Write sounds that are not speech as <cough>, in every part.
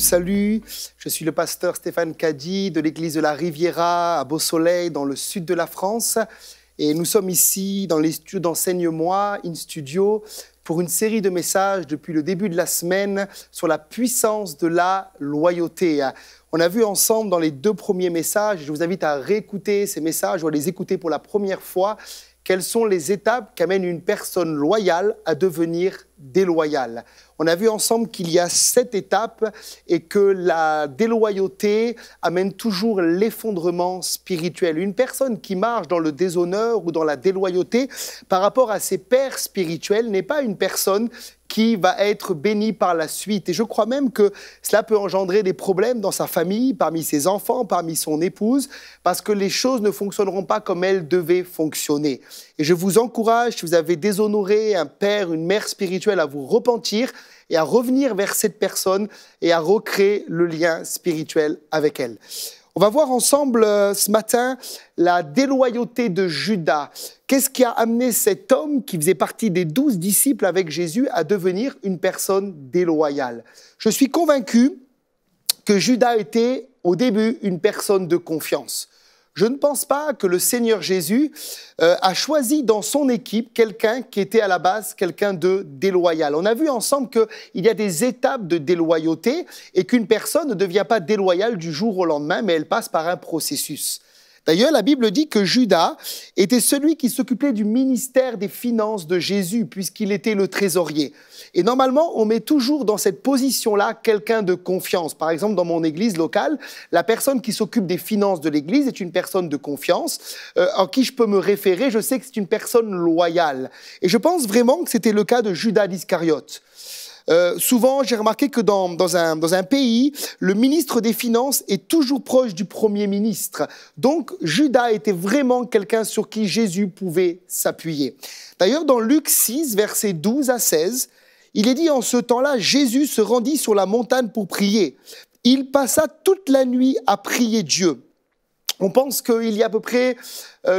Salut, Je suis le pasteur Stéphane Cadi de l'église de la Riviera à Beau-Soleil, dans le sud de la France. Et nous sommes ici dans l'étude d'Enseigne-moi, In Studio, pour une série de messages depuis le début de la semaine sur la puissance de la loyauté. On a vu ensemble dans les deux premiers messages, je vous invite à réécouter ces messages ou à les écouter pour la première fois, quelles sont les étapes qu'amène une personne loyale à devenir déloyale. On a vu ensemble qu'il y a sept étapes et que la déloyauté amène toujours l'effondrement spirituel. Une personne qui marche dans le déshonneur ou dans la déloyauté par rapport à ses pères spirituels n'est pas une personne qui va être béni par la suite. Et je crois même que cela peut engendrer des problèmes dans sa famille, parmi ses enfants, parmi son épouse, parce que les choses ne fonctionneront pas comme elles devaient fonctionner. Et je vous encourage, si vous avez déshonoré un père, une mère spirituelle, à vous repentir et à revenir vers cette personne et à recréer le lien spirituel avec elle. On va voir ensemble euh, ce matin la déloyauté de Judas. Qu'est-ce qui a amené cet homme qui faisait partie des douze disciples avec Jésus à devenir une personne déloyale Je suis convaincu que Judas était au début une personne de confiance je ne pense pas que le Seigneur Jésus euh, a choisi dans son équipe quelqu'un qui était à la base quelqu'un de déloyal. On a vu ensemble qu'il y a des étapes de déloyauté et qu'une personne ne devient pas déloyale du jour au lendemain, mais elle passe par un processus. D'ailleurs, la Bible dit que Judas était celui qui s'occupait du ministère des finances de Jésus, puisqu'il était le trésorier. Et normalement, on met toujours dans cette position-là quelqu'un de confiance. Par exemple, dans mon église locale, la personne qui s'occupe des finances de l'église est une personne de confiance, euh, en qui je peux me référer. Je sais que c'est une personne loyale. Et je pense vraiment que c'était le cas de Judas l'iscariote euh, souvent, j'ai remarqué que dans, un, dans un pays, le ministre des Finances est toujours proche du Premier ministre. Donc, Judas était vraiment quelqu'un sur qui Jésus pouvait s'appuyer. D'ailleurs, dans Luc 6, versets 12 à 16, il est dit, en ce temps-là, Jésus se rendit sur la montagne pour prier. Il passa toute la nuit à prier Dieu. On pense qu'il y a à peu près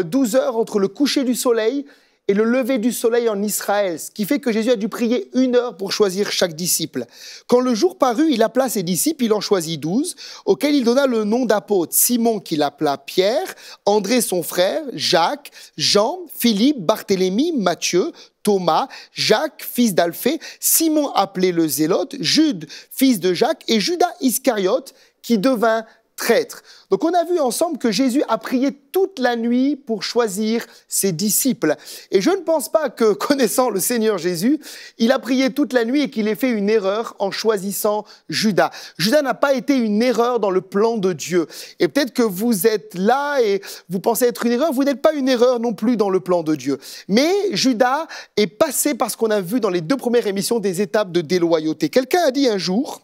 12 euh, heures entre le coucher du soleil le lever du soleil en Israël, ce qui fait que Jésus a dû prier une heure pour choisir chaque disciple. Quand le jour parut, il appela ses disciples, il en choisit douze, auxquels il donna le nom d'apôtre, Simon qu'il appela Pierre, André son frère, Jacques, Jean, Philippe, Barthélemy, Matthieu, Thomas, Jacques, fils d'Alphée, Simon appelé le Zélote, Jude, fils de Jacques, et Judas Iscariote, qui devint traître. Donc on a vu ensemble que Jésus a prié toute la nuit pour choisir ses disciples. Et je ne pense pas que, <laughs> connaissant le Seigneur Jésus, il a prié toute la nuit et qu'il ait fait une erreur en choisissant Judas. Judas n'a pas été une erreur dans le plan de Dieu. Et peut-être que vous êtes là et vous pensez être une erreur, vous n'êtes pas une erreur non plus dans le plan de Dieu. Mais Judas est passé par ce qu'on a vu dans les deux premières émissions des étapes de déloyauté. Quelqu'un a dit un jour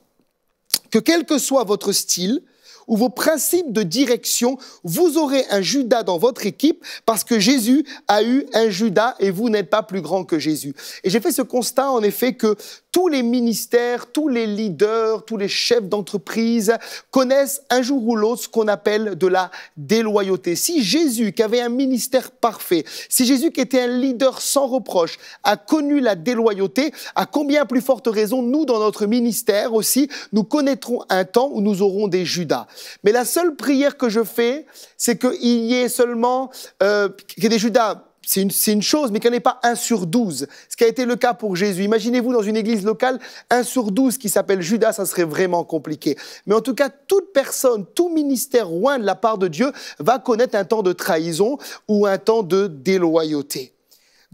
que quel que soit votre style, où vos principes de direction, vous aurez un Judas dans votre équipe parce que Jésus a eu un Judas et vous n'êtes pas plus grand que Jésus. Et j'ai fait ce constat en effet que tous les ministères, tous les leaders, tous les chefs d'entreprise connaissent un jour ou l'autre ce qu'on appelle de la déloyauté. Si Jésus, qui avait un ministère parfait, si Jésus, qui était un leader sans reproche, a connu la déloyauté, à combien plus forte raison, nous, dans notre ministère aussi, nous connaîtrons un temps où nous aurons des Judas. Mais la seule prière que je fais, c'est qu'il y ait seulement, qu'il y ait des Judas c'est une, chose, mais qu'il n'y en ait pas un sur douze, ce qui a été le cas pour Jésus. Imaginez-vous dans une église locale, un sur douze qui s'appelle Judas, ça serait vraiment compliqué. Mais en tout cas, toute personne, tout ministère loin de la part de Dieu va connaître un temps de trahison ou un temps de déloyauté.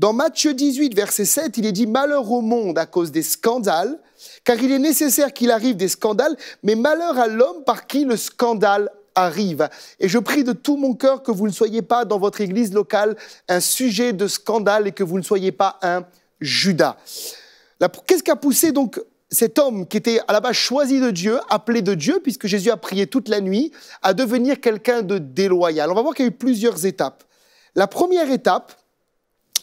Dans Matthieu 18, verset 7, il est dit Malheur au monde à cause des scandales, car il est nécessaire qu'il arrive des scandales, mais malheur à l'homme par qui le scandale arrive. Et je prie de tout mon cœur que vous ne soyez pas dans votre église locale un sujet de scandale et que vous ne soyez pas un Judas. Qu'est-ce qui a poussé donc cet homme qui était à la base choisi de Dieu, appelé de Dieu, puisque Jésus a prié toute la nuit, à devenir quelqu'un de déloyal On va voir qu'il y a eu plusieurs étapes. La première étape,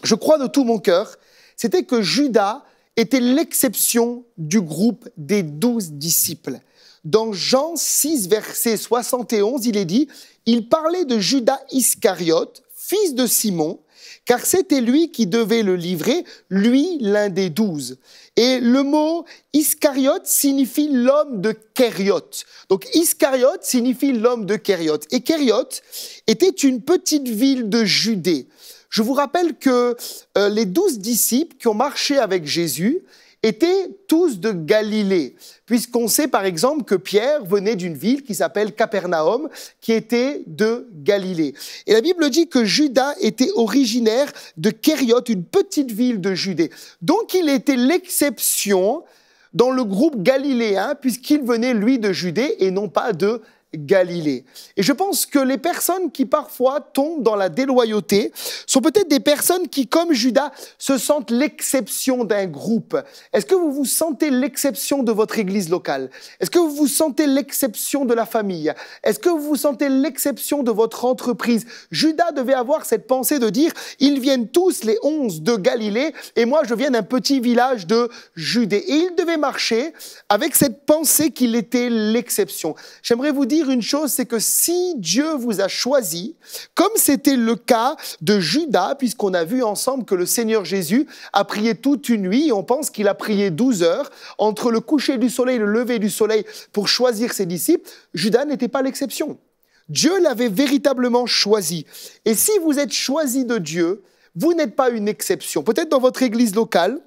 je crois de tout mon cœur, c'était que Judas était l'exception du groupe des douze disciples. Dans Jean 6, verset 71, il est dit, il parlait de Judas Iscariote, fils de Simon, car c'était lui qui devait le livrer, lui l'un des douze. Et le mot Iscariote signifie l'homme de Kériote. Donc Iscariote signifie l'homme de Kériote. Et Kériote était une petite ville de Judée. Je vous rappelle que euh, les douze disciples qui ont marché avec Jésus étaient tous de Galilée, puisqu'on sait par exemple que Pierre venait d'une ville qui s'appelle Capernaum, qui était de Galilée. Et la Bible dit que Judas était originaire de Kériot, une petite ville de Judée. Donc il était l'exception dans le groupe galiléen, puisqu'il venait, lui, de Judée et non pas de Galilée. Et je pense que les personnes qui parfois tombent dans la déloyauté sont peut-être des personnes qui, comme Judas, se sentent l'exception d'un groupe. Est-ce que vous vous sentez l'exception de votre église locale Est-ce que vous vous sentez l'exception de la famille Est-ce que vous vous sentez l'exception de votre entreprise Judas devait avoir cette pensée de dire, ils viennent tous les onze de Galilée et moi je viens d'un petit village de Judée. Et il devait marcher avec cette pensée qu'il était l'exception. J'aimerais vous dire une chose, c'est que si Dieu vous a choisi, comme c'était le cas de Judas, puisqu'on a vu ensemble que le Seigneur Jésus a prié toute une nuit, on pense qu'il a prié 12 heures, entre le coucher du soleil et le lever du soleil pour choisir ses disciples, Judas n'était pas l'exception. Dieu l'avait véritablement choisi. Et si vous êtes choisi de Dieu, vous n'êtes pas une exception. Peut-être dans votre église locale,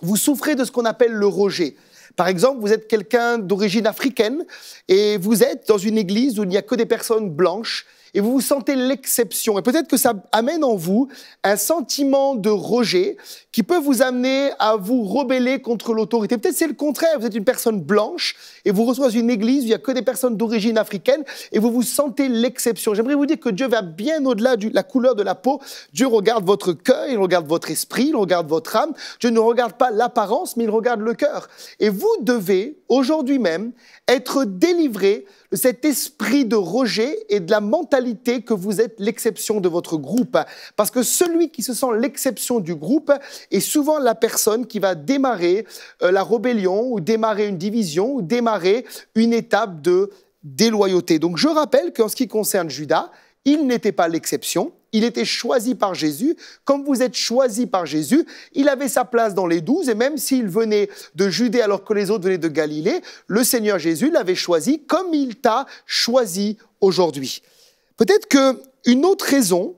vous souffrez de ce qu'on appelle le rejet. Par exemple, vous êtes quelqu'un d'origine africaine et vous êtes dans une église où il n'y a que des personnes blanches et vous vous sentez l'exception. Et peut-être que ça amène en vous un sentiment de rejet qui peut vous amener à vous rebeller contre l'autorité. Peut-être c'est le contraire, vous êtes une personne blanche et vous reçoivez une église où il n'y a que des personnes d'origine africaine et vous vous sentez l'exception. J'aimerais vous dire que Dieu va bien au-delà de la couleur de la peau. Dieu regarde votre cœur, il regarde votre esprit, il regarde votre âme. Dieu ne regarde pas l'apparence, mais il regarde le cœur. Et vous devez, aujourd'hui même, être délivré de cet esprit de rejet et de la mentalité que vous êtes l'exception de votre groupe. Parce que celui qui se sent l'exception du groupe, et souvent, la personne qui va démarrer euh, la rébellion ou démarrer une division ou démarrer une étape de déloyauté. Donc je rappelle qu'en ce qui concerne Judas, il n'était pas l'exception. Il était choisi par Jésus. Comme vous êtes choisi par Jésus, il avait sa place dans les douze. Et même s'il venait de Judée alors que les autres venaient de Galilée, le Seigneur Jésus l'avait choisi comme il t'a choisi aujourd'hui. Peut-être que une autre raison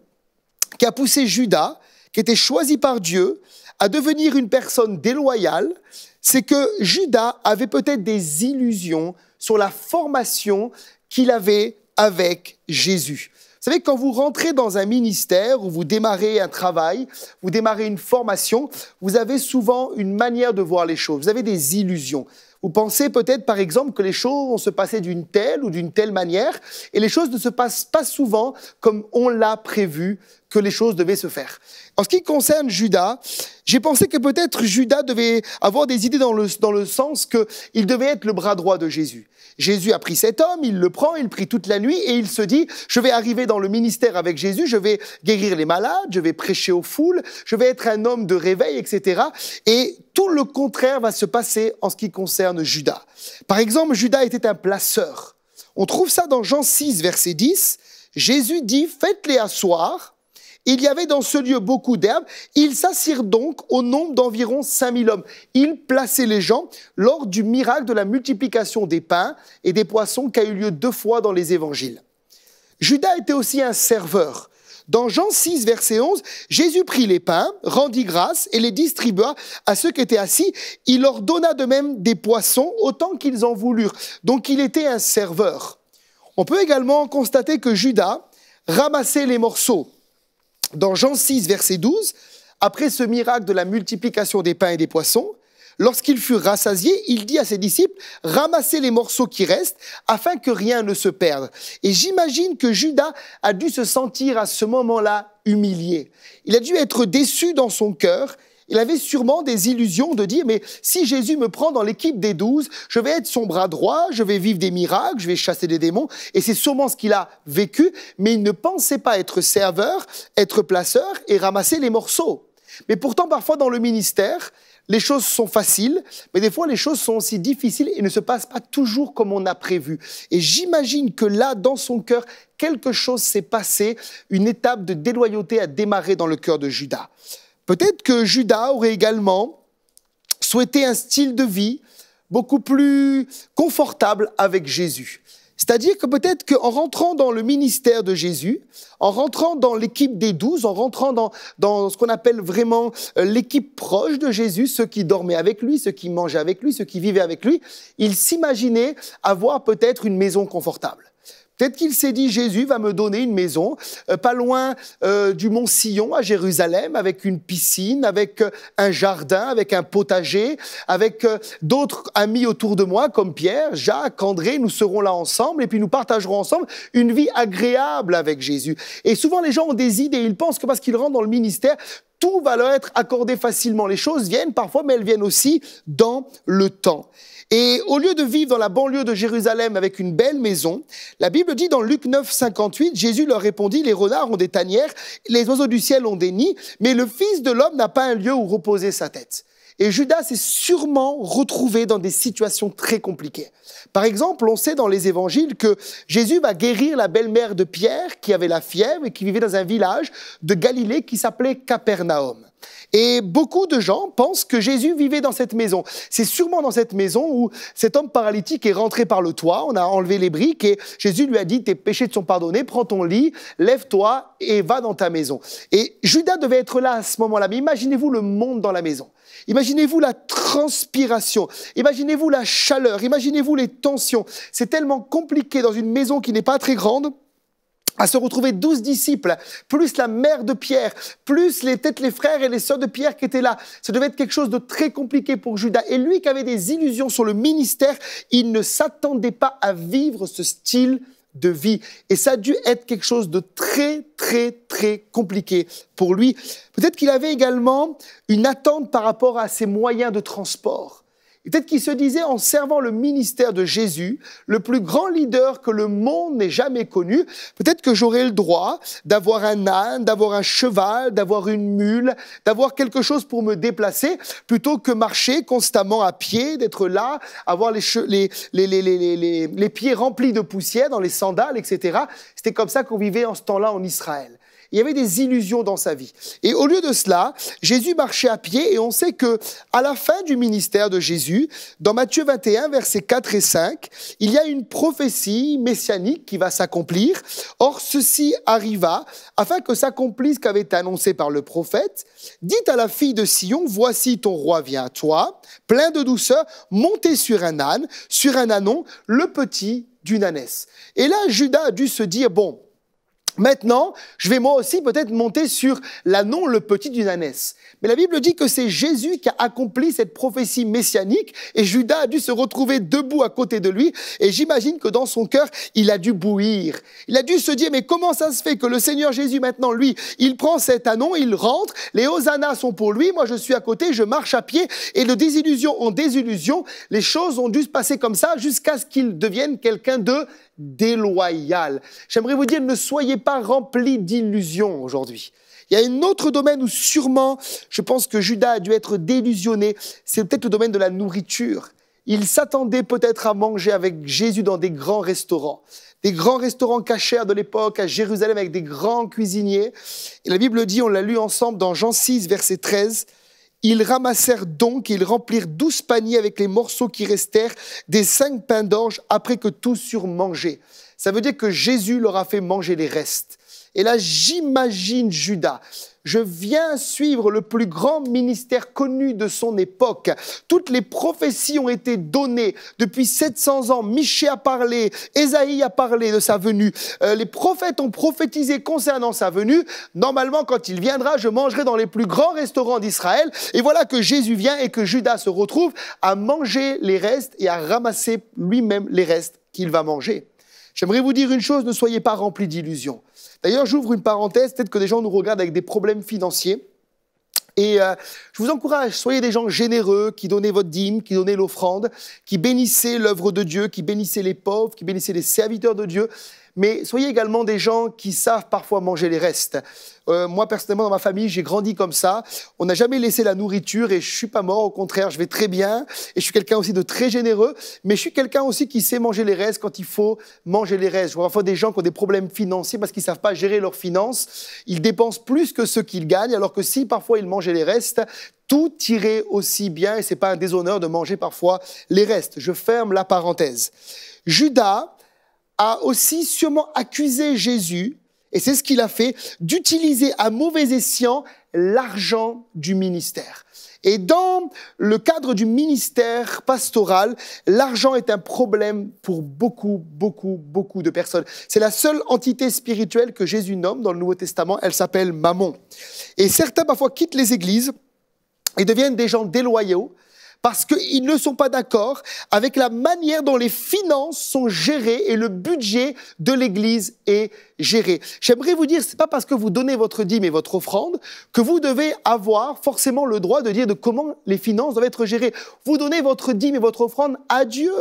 qui a poussé Judas, qui était choisi par Dieu, à devenir une personne déloyale, c'est que Judas avait peut-être des illusions sur la formation qu'il avait avec Jésus. Vous savez, quand vous rentrez dans un ministère ou vous démarrez un travail, vous démarrez une formation, vous avez souvent une manière de voir les choses, vous avez des illusions. Vous pensez peut-être, par exemple, que les choses vont se passer d'une telle ou d'une telle manière, et les choses ne se passent pas souvent comme on l'a prévu que les choses devaient se faire. En ce qui concerne Judas, j'ai pensé que peut-être Judas devait avoir des idées dans le, dans le sens qu'il devait être le bras droit de Jésus. Jésus a pris cet homme, il le prend, il prie toute la nuit et il se dit, je vais arriver dans le ministère avec Jésus, je vais guérir les malades, je vais prêcher aux foules, je vais être un homme de réveil, etc. Et tout le contraire va se passer en ce qui concerne Judas. Par exemple, Judas était un placeur. On trouve ça dans Jean 6, verset 10. Jésus dit, faites-les asseoir il y avait dans ce lieu beaucoup d'herbes. Ils s'assirent donc au nombre d'environ 5000 hommes. Ils plaçaient les gens lors du miracle de la multiplication des pains et des poissons qui a eu lieu deux fois dans les évangiles. Judas était aussi un serveur. Dans Jean 6, verset 11, Jésus prit les pains, rendit grâce et les distribua à ceux qui étaient assis. Il leur donna de même des poissons autant qu'ils en voulurent. Donc il était un serveur. On peut également constater que Judas ramassait les morceaux dans Jean 6, verset 12, après ce miracle de la multiplication des pains et des poissons, lorsqu'il fut rassasié, il dit à ses disciples, ramassez les morceaux qui restent afin que rien ne se perde. Et j'imagine que Judas a dû se sentir à ce moment-là humilié. Il a dû être déçu dans son cœur il avait sûrement des illusions de dire, mais si Jésus me prend dans l'équipe des douze, je vais être son bras droit, je vais vivre des miracles, je vais chasser des démons. Et c'est sûrement ce qu'il a vécu, mais il ne pensait pas être serveur, être placeur et ramasser les morceaux. Mais pourtant, parfois dans le ministère, les choses sont faciles, mais des fois les choses sont aussi difficiles et ne se passent pas toujours comme on a prévu. Et j'imagine que là, dans son cœur, quelque chose s'est passé, une étape de déloyauté a démarré dans le cœur de Judas. Peut-être que Judas aurait également souhaité un style de vie beaucoup plus confortable avec Jésus. C'est-à-dire que peut-être qu'en rentrant dans le ministère de Jésus, en rentrant dans l'équipe des douze, en rentrant dans, dans ce qu'on appelle vraiment euh, l'équipe proche de Jésus, ceux qui dormaient avec lui, ceux qui mangeaient avec lui, ceux qui vivaient avec lui, il s'imaginait avoir peut-être une maison confortable. Peut-être qu'il s'est dit Jésus va me donner une maison euh, pas loin euh, du mont Sillon à Jérusalem avec une piscine, avec euh, un jardin, avec un potager, avec d'autres amis autour de moi comme Pierre, Jacques, André, nous serons là ensemble et puis nous partagerons ensemble une vie agréable avec Jésus. Et souvent les gens ont des idées, ils pensent que parce qu'ils rentrent dans le ministère, tout va leur être accordé facilement. Les choses viennent parfois, mais elles viennent aussi dans le temps. Et au lieu de vivre dans la banlieue de Jérusalem avec une belle maison, la Bible dit dans Luc 9, 58, Jésus leur répondit, les renards ont des tanières, les oiseaux du ciel ont des nids, mais le Fils de l'homme n'a pas un lieu où reposer sa tête. Et Judas s'est sûrement retrouvé dans des situations très compliquées. Par exemple, on sait dans les évangiles que Jésus va guérir la belle-mère de Pierre qui avait la fièvre et qui vivait dans un village de Galilée qui s'appelait Capernaum. Et beaucoup de gens pensent que Jésus vivait dans cette maison. C'est sûrement dans cette maison où cet homme paralytique est rentré par le toit, on a enlevé les briques et Jésus lui a dit, tes péchés te sont pardonnés, prends ton lit, lève-toi et va dans ta maison. Et Judas devait être là à ce moment-là, mais imaginez-vous le monde dans la maison. Imaginez-vous la transpiration, imaginez-vous la chaleur, imaginez-vous les tensions. C'est tellement compliqué dans une maison qui n'est pas très grande à se retrouver douze disciples, plus la mère de Pierre, plus les têtes, les frères et les sœurs de Pierre qui étaient là. Ça devait être quelque chose de très compliqué pour Judas. Et lui qui avait des illusions sur le ministère, il ne s'attendait pas à vivre ce style de vie. Et ça a dû être quelque chose de très, très, très compliqué pour lui. Peut-être qu'il avait également une attente par rapport à ses moyens de transport peut-être qu'il se disait, en servant le ministère de Jésus, le plus grand leader que le monde n'ait jamais connu, peut-être que j'aurais le droit d'avoir un âne, d'avoir un cheval, d'avoir une mule, d'avoir quelque chose pour me déplacer, plutôt que marcher constamment à pied, d'être là, avoir les, les, pieds remplis de poussière dans les sandales, etc. C'était comme ça qu'on vivait en ce temps-là en Israël il y avait des illusions dans sa vie. Et au lieu de cela, Jésus marchait à pied et on sait que à la fin du ministère de Jésus, dans Matthieu 21 versets 4 et 5, il y a une prophétie messianique qui va s'accomplir. Or ceci arriva afin que s'accomplisse ce qu'avait annoncé par le prophète, dit à la fille de Sion, voici ton roi vient à toi, plein de douceur, monté sur un âne, sur un ânon, le petit d'une ânesse. Et là, Judas a dû se dire, bon, Maintenant, je vais moi aussi peut-être monter sur l'annon, le petit d'une Mais la Bible dit que c'est Jésus qui a accompli cette prophétie messianique et Judas a dû se retrouver debout à côté de lui et j'imagine que dans son cœur, il a dû bouillir. Il a dû se dire, mais comment ça se fait que le Seigneur Jésus maintenant, lui, il prend cet annon, il rentre, les hosannas sont pour lui, moi je suis à côté, je marche à pied et de désillusion en désillusion, les choses ont dû se passer comme ça jusqu'à ce qu'il devienne quelqu'un de déloyale. J'aimerais vous dire, ne soyez pas remplis d'illusions aujourd'hui. Il y a un autre domaine où sûrement, je pense que Judas a dû être délusionné, c'est peut-être le domaine de la nourriture. Il s'attendait peut-être à manger avec Jésus dans des grands restaurants, des grands restaurants cachers de l'époque à Jérusalem avec des grands cuisiniers. Et la Bible dit, on l'a lu ensemble dans Jean 6, verset 13, ils ramassèrent donc ils remplirent douze paniers avec les morceaux qui restèrent des cinq pains d'orge après que tous eurent mangé. Ça veut dire que Jésus leur a fait manger les restes. Et là, j'imagine Judas je viens suivre le plus grand ministère connu de son époque. Toutes les prophéties ont été données depuis 700 ans. Michée a parlé, Ésaïe a parlé de sa venue. Euh, les prophètes ont prophétisé concernant sa venue. Normalement, quand il viendra, je mangerai dans les plus grands restaurants d'Israël. Et voilà que Jésus vient et que Judas se retrouve à manger les restes et à ramasser lui-même les restes qu'il va manger. J'aimerais vous dire une chose, ne soyez pas remplis d'illusions. D'ailleurs, j'ouvre une parenthèse, peut-être que des gens nous regardent avec des problèmes financiers. Et euh, je vous encourage, soyez des gens généreux, qui donnez votre dîme, qui donnez l'offrande, qui bénissez l'œuvre de Dieu, qui bénissez les pauvres, qui bénissez les serviteurs de Dieu mais soyez également des gens qui savent parfois manger les restes. Euh, moi, personnellement, dans ma famille, j'ai grandi comme ça. On n'a jamais laissé la nourriture et je suis pas mort. Au contraire, je vais très bien. Et je suis quelqu'un aussi de très généreux, mais je suis quelqu'un aussi qui sait manger les restes quand il faut manger les restes. Je vois parfois des gens qui ont des problèmes financiers parce qu'ils savent pas gérer leurs finances. Ils dépensent plus que ce qu'ils gagnent, alors que si parfois ils mangeaient les restes, tout irait aussi bien et c'est pas un déshonneur de manger parfois les restes. Je ferme la parenthèse. Judas, a aussi sûrement accusé Jésus, et c'est ce qu'il a fait, d'utiliser à mauvais escient l'argent du ministère. Et dans le cadre du ministère pastoral, l'argent est un problème pour beaucoup, beaucoup, beaucoup de personnes. C'est la seule entité spirituelle que Jésus nomme dans le Nouveau Testament, elle s'appelle Mammon. Et certains parfois quittent les églises et deviennent des gens déloyaux, parce qu'ils ne sont pas d'accord avec la manière dont les finances sont gérées et le budget de l'Église est J'aimerais vous dire, c'est pas parce que vous donnez votre dîme et votre offrande que vous devez avoir forcément le droit de dire de comment les finances doivent être gérées. Vous donnez votre dîme et votre offrande à Dieu.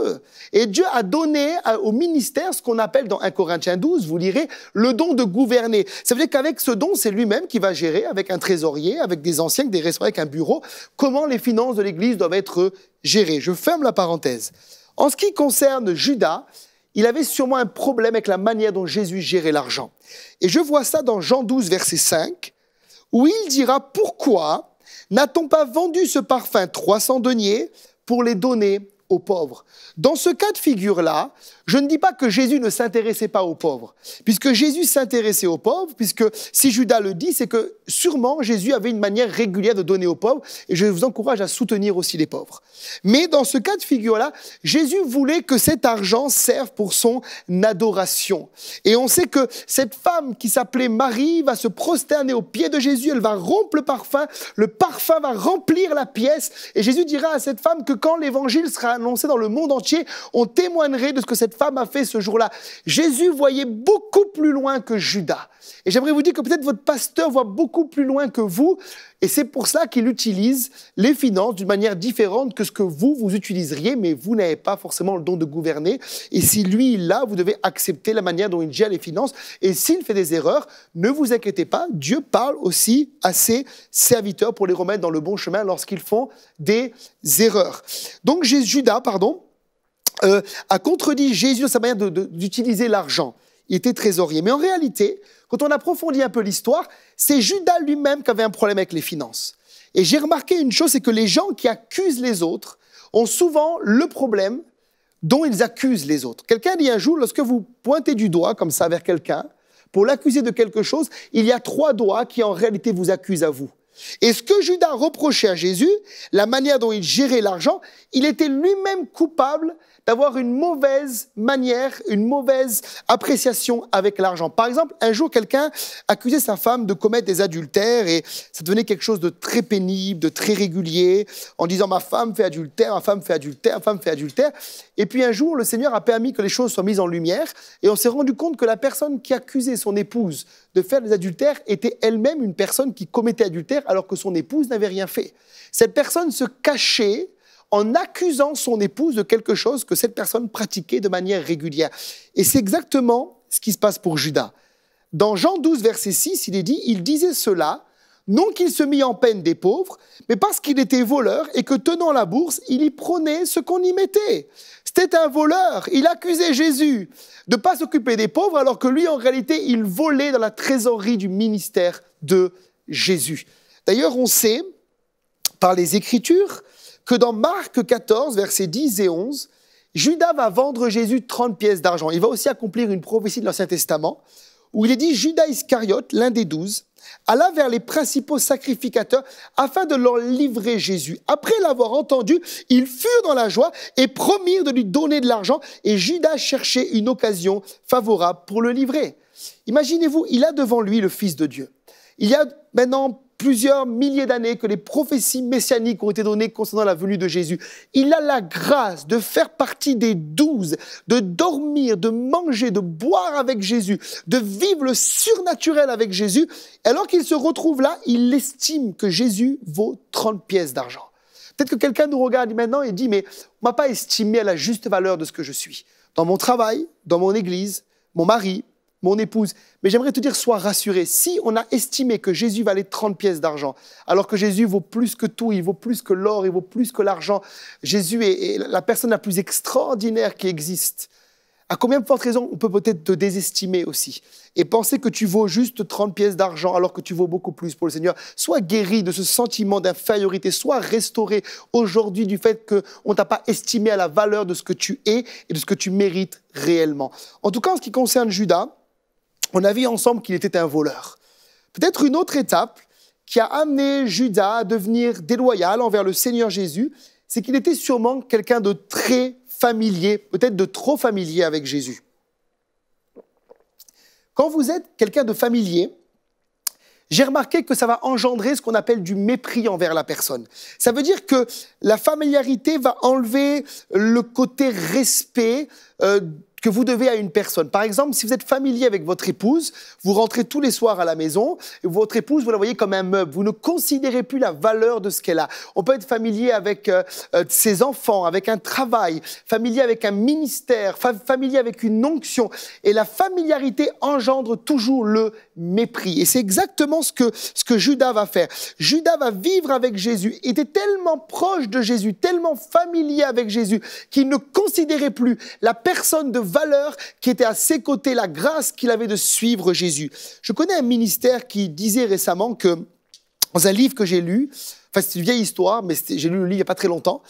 Et Dieu a donné au ministère ce qu'on appelle dans 1 Corinthiens 12, vous lirez, le don de gouverner. Ça veut dire qu'avec ce don, c'est lui-même qui va gérer avec un trésorier, avec des anciens, des avec un bureau, comment les finances de l'Église doivent être gérées. Je ferme la parenthèse. En ce qui concerne Judas, il avait sûrement un problème avec la manière dont Jésus gérait l'argent. Et je vois ça dans Jean 12, verset 5, où il dira pourquoi n'a-t-on pas vendu ce parfum 300 deniers pour les donner aux pauvres. Dans ce cas de figure-là, je ne dis pas que Jésus ne s'intéressait pas aux pauvres, puisque Jésus s'intéressait aux pauvres, puisque si Judas le dit, c'est que sûrement Jésus avait une manière régulière de donner aux pauvres, et je vous encourage à soutenir aussi les pauvres. Mais dans ce cas de figure-là, Jésus voulait que cet argent serve pour son adoration. Et on sait que cette femme qui s'appelait Marie va se prosterner aux pieds de Jésus, elle va rompre le parfum, le parfum va remplir la pièce, et Jésus dira à cette femme que quand l'évangile sera annoncée dans le monde entier, on témoignerait de ce que cette femme a fait ce jour-là. Jésus voyait beaucoup plus loin que Judas. Et j'aimerais vous dire que peut-être votre pasteur voit beaucoup plus loin que vous. Et c'est pour ça qu'il utilise les finances d'une manière différente que ce que vous, vous utiliseriez, mais vous n'avez pas forcément le don de gouverner. Et si lui, là, vous devez accepter la manière dont il gère les finances. Et s'il fait des erreurs, ne vous inquiétez pas, Dieu parle aussi à ses serviteurs pour les remettre dans le bon chemin lorsqu'ils font des erreurs. Donc Jésus Judas, pardon, euh, a contredit Jésus dans sa manière d'utiliser l'argent. Il était trésorier. Mais en réalité, quand on approfondit un peu l'histoire, c'est Judas lui-même qui avait un problème avec les finances. Et j'ai remarqué une chose, c'est que les gens qui accusent les autres ont souvent le problème dont ils accusent les autres. Quelqu'un dit un jour, lorsque vous pointez du doigt comme ça vers quelqu'un, pour l'accuser de quelque chose, il y a trois doigts qui en réalité vous accusent à vous. Et ce que Judas reprochait à Jésus, la manière dont il gérait l'argent, il était lui-même coupable d'avoir une mauvaise manière, une mauvaise appréciation avec l'argent. Par exemple, un jour, quelqu'un accusait sa femme de commettre des adultères et ça devenait quelque chose de très pénible, de très régulier, en disant ma femme fait adultère, ma femme fait adultère, ma femme fait adultère. Et puis un jour, le Seigneur a permis que les choses soient mises en lumière et on s'est rendu compte que la personne qui accusait son épouse de faire des adultères était elle-même une personne qui commettait adultère alors que son épouse n'avait rien fait. Cette personne se cachait en accusant son épouse de quelque chose que cette personne pratiquait de manière régulière. Et c'est exactement ce qui se passe pour Judas. Dans Jean 12, verset 6, il est dit, il disait cela, non qu'il se mit en peine des pauvres, mais parce qu'il était voleur et que tenant la bourse, il y prenait ce qu'on y mettait. C'était un voleur, il accusait Jésus de ne pas s'occuper des pauvres alors que lui, en réalité, il volait dans la trésorerie du ministère de Jésus. D'ailleurs, on sait par les Écritures que dans Marc 14, versets 10 et 11, Judas va vendre Jésus 30 pièces d'argent. Il va aussi accomplir une prophétie de l'Ancien Testament où il est dit Judas Iscariote, l'un des douze, alla vers les principaux sacrificateurs afin de leur livrer Jésus. Après l'avoir entendu, ils furent dans la joie et promirent de lui donner de l'argent et Judas cherchait une occasion favorable pour le livrer. Imaginez-vous, il a devant lui le Fils de Dieu. Il y a maintenant plusieurs milliers d'années que les prophéties messianiques ont été données concernant la venue de Jésus. Il a la grâce de faire partie des douze, de dormir, de manger, de boire avec Jésus, de vivre le surnaturel avec Jésus. Alors qu'il se retrouve là, il estime que Jésus vaut 30 pièces d'argent. Peut-être que quelqu'un nous regarde maintenant et dit, mais on m'a pas estimé à la juste valeur de ce que je suis. Dans mon travail, dans mon église, mon mari, mon épouse. Mais j'aimerais te dire, sois rassuré. Si on a estimé que Jésus valait 30 pièces d'argent, alors que Jésus vaut plus que tout, il vaut plus que l'or, il vaut plus que l'argent, Jésus est, la personne la plus extraordinaire qui existe, à combien de fortes raisons on peut peut-être te désestimer aussi et penser que tu vaux juste 30 pièces d'argent alors que tu vaux beaucoup plus pour le Seigneur. Sois guéri de ce sentiment d'infériorité, sois restauré aujourd'hui du fait qu'on ne t'a pas estimé à la valeur de ce que tu es et de ce que tu mérites réellement. En tout cas, en ce qui concerne Judas, on a vu ensemble qu'il était un voleur. Peut-être une autre étape qui a amené Judas à devenir déloyal envers le Seigneur Jésus, c'est qu'il était sûrement quelqu'un de très familier, peut-être de trop familier avec Jésus. Quand vous êtes quelqu'un de familier, j'ai remarqué que ça va engendrer ce qu'on appelle du mépris envers la personne. Ça veut dire que la familiarité va enlever le côté respect euh, que vous devez à une personne. Par exemple, si vous êtes familier avec votre épouse, vous rentrez tous les soirs à la maison et votre épouse, vous la voyez comme un meuble. Vous ne considérez plus la valeur de ce qu'elle a. On peut être familier avec euh, euh, ses enfants, avec un travail, familier avec un ministère, familier avec une onction. Et la familiarité engendre toujours le mépris. Et c'est exactement ce que, ce que Judas va faire. Judas va vivre avec Jésus, il était tellement proche de Jésus, tellement familier avec Jésus, qu'il ne considérait plus la personne de valeur qui était à ses côtés, la grâce qu'il avait de suivre Jésus. Je connais un ministère qui disait récemment que, dans un livre que j'ai lu, enfin c'est une vieille histoire, mais j'ai lu le livre il n'y a pas très longtemps,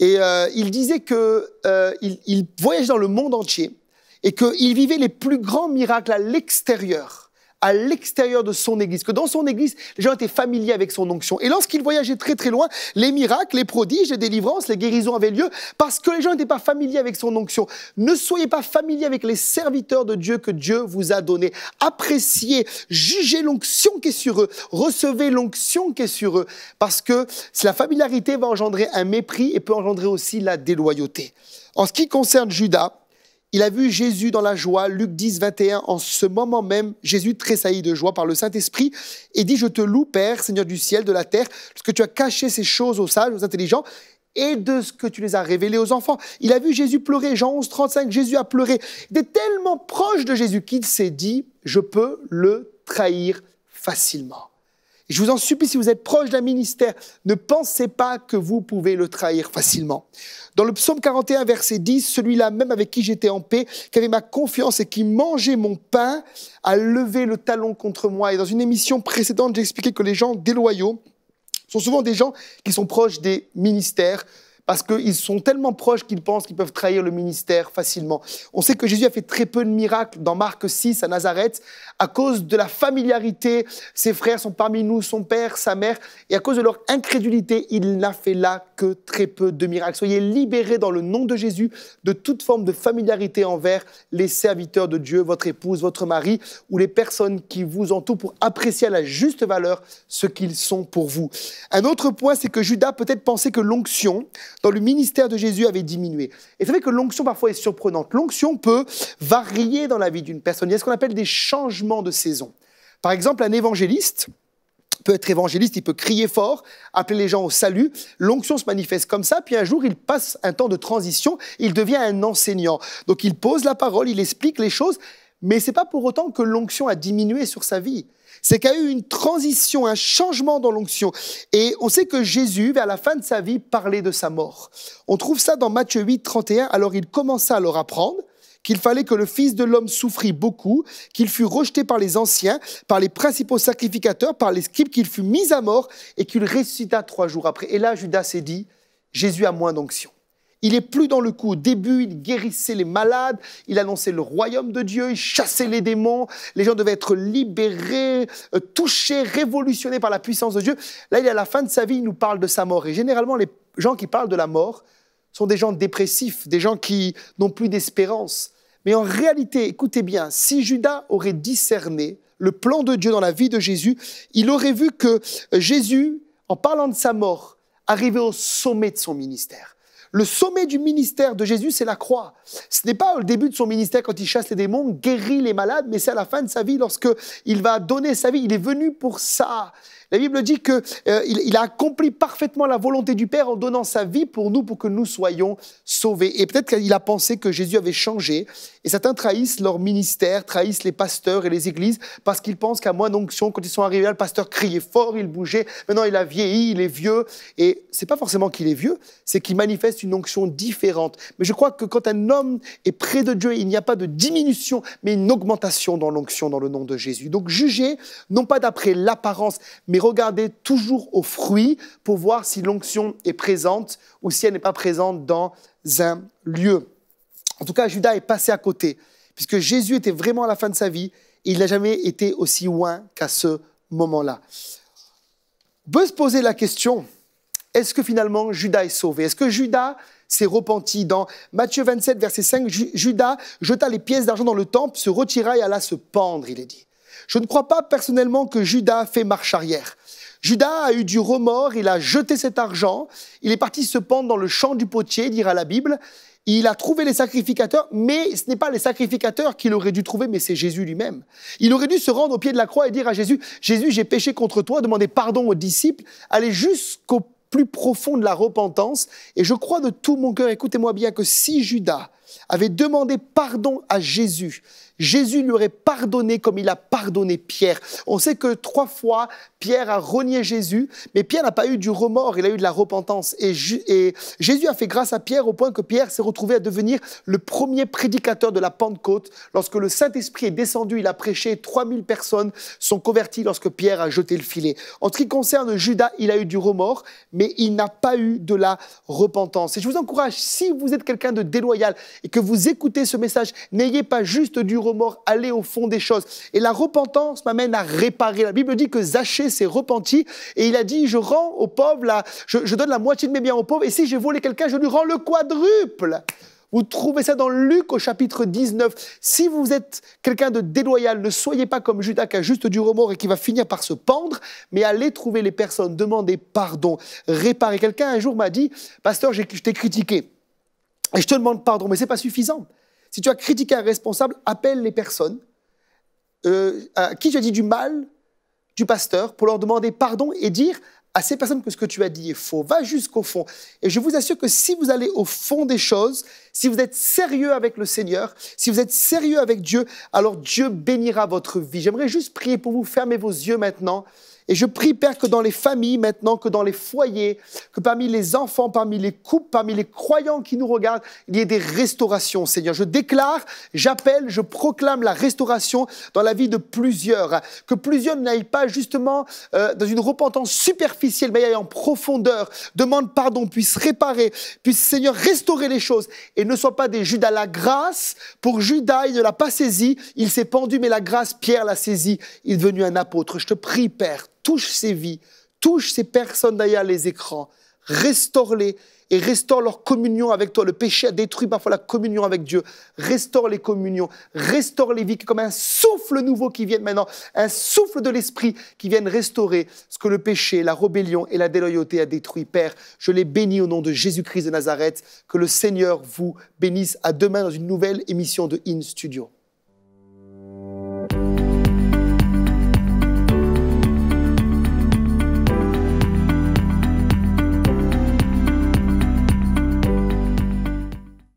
et euh, il disait qu'il euh, il voyageait dans le monde entier et qu'il vivait les plus grands miracles à l'extérieur à l'extérieur de son église, que dans son église, les gens étaient familiers avec son onction. Et lorsqu'il voyageait très très loin, les miracles, les prodiges, les délivrances, les guérisons avaient lieu parce que les gens n'étaient pas familiers avec son onction. Ne soyez pas familiers avec les serviteurs de Dieu que Dieu vous a donnés. Appréciez, jugez l'onction qui est sur eux, recevez l'onction qui est sur eux, parce que la familiarité va engendrer un mépris et peut engendrer aussi la déloyauté. En ce qui concerne Judas, il a vu Jésus dans la joie, Luc 10, 21. En ce moment même, Jésus tressaillit de joie par le Saint-Esprit et dit, je te loue, Père, Seigneur du ciel, de la terre, parce que tu as caché ces choses aux sages, aux intelligents, et de ce que tu les as révélées aux enfants. Il a vu Jésus pleurer, Jean 11, 35, Jésus a pleuré. Il était tellement proche de Jésus qu'il s'est dit, je peux le trahir facilement je vous en supplie, si vous êtes proche d'un ministère, ne pensez pas que vous pouvez le trahir facilement. Dans le psaume 41, verset 10, celui-là même avec qui j'étais en paix, qui avait ma confiance et qui mangeait mon pain, a levé le talon contre moi. Et dans une émission précédente, j'expliquais que les gens déloyaux sont souvent des gens qui sont proches des ministères, parce qu'ils sont tellement proches qu'ils pensent qu'ils peuvent trahir le ministère facilement. On sait que Jésus a fait très peu de miracles dans Marc 6 à Nazareth à cause de la familiarité. Ses frères sont parmi nous, son père, sa mère, et à cause de leur incrédulité, il n'a fait là que très peu de miracles. Soyez libérés dans le nom de Jésus de toute forme de familiarité envers les serviteurs de Dieu, votre épouse, votre mari ou les personnes qui vous entourent pour apprécier à la juste valeur ce qu'ils sont pour vous. Un autre point, c'est que Judas peut-être pensait que l'onction dans le ministère de Jésus avait diminué. Et c'est vrai que l'onction parfois est surprenante. L'onction peut varier dans la vie d'une personne. Il y a ce qu'on appelle des changements de saison. Par exemple, un évangéliste, peut être évangéliste, il peut crier fort, appeler les gens au salut. L'onction se manifeste comme ça, puis un jour, il passe un temps de transition, il devient un enseignant. Donc il pose la parole, il explique les choses, mais ce n'est pas pour autant que l'onction a diminué sur sa vie c'est qu'il y a eu une transition, un changement dans l'onction. Et on sait que Jésus, vers la fin de sa vie, parlait de sa mort. On trouve ça dans Matthieu 8, 31. Alors il commença à leur apprendre qu'il fallait que le Fils de l'homme souffrit beaucoup, qu'il fût rejeté par les anciens, par les principaux sacrificateurs, par les scribes, qu'il fût mis à mort et qu'il ressuscita trois jours après. Et là, Judas s'est dit, Jésus a moins d'onction. Il est plus dans le coup. Au début, il guérissait les malades, il annonçait le royaume de Dieu, il chassait les démons, les gens devaient être libérés, euh, touchés, révolutionnés par la puissance de Dieu. Là, il est à la fin de sa vie, il nous parle de sa mort. Et généralement, les gens qui parlent de la mort sont des gens dépressifs, des gens qui n'ont plus d'espérance. Mais en réalité, écoutez bien, si Judas aurait discerné le plan de Dieu dans la vie de Jésus, il aurait vu que Jésus, en parlant de sa mort, arrivait au sommet de son ministère. Le sommet du ministère de Jésus, c'est la croix. Ce n'est pas au début de son ministère quand il chasse les démons, guérit les malades, mais c'est à la fin de sa vie lorsque il va donner sa vie. Il est venu pour ça. La Bible dit qu'il euh, il a accompli parfaitement la volonté du Père en donnant sa vie pour nous, pour que nous soyons sauvés. Et peut-être qu'il a pensé que Jésus avait changé. Et certains trahissent leur ministère, trahissent les pasteurs et les églises, parce qu'ils pensent qu'à moins d'onction, quand ils sont arrivés là, le pasteur criait fort, il bougeait. Maintenant, il a vieilli, il est vieux. Et c'est pas forcément qu'il est vieux, c'est qu'il manifeste une onction différente. Mais je crois que quand un homme est près de Dieu, il n'y a pas de diminution, mais une augmentation dans l'onction, dans le nom de Jésus. Donc jugez, non pas d'après l'apparence, mais regardez toujours aux fruits pour voir si l'onction est présente ou si elle n'est pas présente dans un lieu. En tout cas, Judas est passé à côté, puisque Jésus était vraiment à la fin de sa vie, et il n'a jamais été aussi loin qu'à ce moment-là. On peut se poser la question, est-ce que finalement Judas est sauvé Est-ce que Judas s'est repenti Dans Matthieu 27, verset 5, Judas jeta les pièces d'argent dans le temple, se retira et alla se pendre, il est dit. Je ne crois pas personnellement que Judas fait marche arrière. Judas a eu du remords, il a jeté cet argent, il est parti se pendre dans le champ du potier, dira la Bible. Il a trouvé les sacrificateurs, mais ce n'est pas les sacrificateurs qu'il aurait dû trouver, mais c'est Jésus lui-même. Il aurait dû se rendre au pied de la croix et dire à Jésus, Jésus, j'ai péché contre toi, demander pardon aux disciples, aller jusqu'au plus profond de la repentance. Et je crois de tout mon cœur, écoutez-moi bien, que si Judas avait demandé pardon à Jésus, Jésus lui aurait pardonné comme il a pardonné Pierre. On sait que trois fois, Pierre a renié Jésus, mais Pierre n'a pas eu du remords, il a eu de la repentance. Et, et Jésus a fait grâce à Pierre au point que Pierre s'est retrouvé à devenir le premier prédicateur de la Pentecôte. Lorsque le Saint-Esprit est descendu, il a prêché, 3000 personnes sont converties lorsque Pierre a jeté le filet. En ce qui concerne Judas, il a eu du remords, mais il n'a pas eu de la repentance. Et je vous encourage, si vous êtes quelqu'un de déloyal, et que vous écoutez ce message, n'ayez pas juste du remords, allez au fond des choses. Et la repentance m'amène à réparer. La Bible dit que Zachée s'est repenti et il a dit, je rends aux pauvres, je, donne la moitié de mes biens aux pauvres, et si j'ai volé quelqu'un, je lui rends le quadruple. Vous trouvez ça dans Luc au chapitre 19. Si vous êtes quelqu'un de déloyal, ne soyez pas comme Judas qui a juste du remords et qui va finir par se pendre, mais allez trouver les personnes, demandez pardon, réparer. Quelqu'un un jour m'a dit, Pasteur, je t'ai critiqué. Et je te demande pardon, mais ce n'est pas suffisant. Si tu as critiqué un responsable, appelle les personnes euh, à qui tu as dit du mal du pasteur pour leur demander pardon et dire à ces personnes que ce que tu as dit est faux. Va jusqu'au fond. Et je vous assure que si vous allez au fond des choses, si vous êtes sérieux avec le Seigneur, si vous êtes sérieux avec Dieu, alors Dieu bénira votre vie. J'aimerais juste prier pour vous. Fermez vos yeux maintenant. Et je prie, Père, que dans les familles maintenant, que dans les foyers, que parmi les enfants, parmi les couples, parmi les croyants qui nous regardent, il y ait des restaurations, Seigneur. Je déclare, j'appelle, je proclame la restauration dans la vie de plusieurs. Que plusieurs n'aillent pas justement euh, dans une repentance superficielle, mais aillent en profondeur, demandent pardon, puissent réparer, puissent, Seigneur, restaurer les choses et ne soient pas des Judas. La grâce, pour Judas, il ne l'a pas saisi il s'est pendu, mais la grâce, Pierre l'a saisi il est devenu un apôtre. Je te prie, Père touche ces vies, touche ces personnes derrière les écrans, restaure-les et restaure leur communion avec toi. Le péché a détruit parfois la communion avec Dieu. Restaure les communions, restaure les vies comme un souffle nouveau qui vient maintenant, un souffle de l'esprit qui vient restaurer ce que le péché, la rébellion et la déloyauté a détruit. Père, je les bénis au nom de Jésus-Christ de Nazareth. Que le Seigneur vous bénisse. À demain dans une nouvelle émission de In Studio.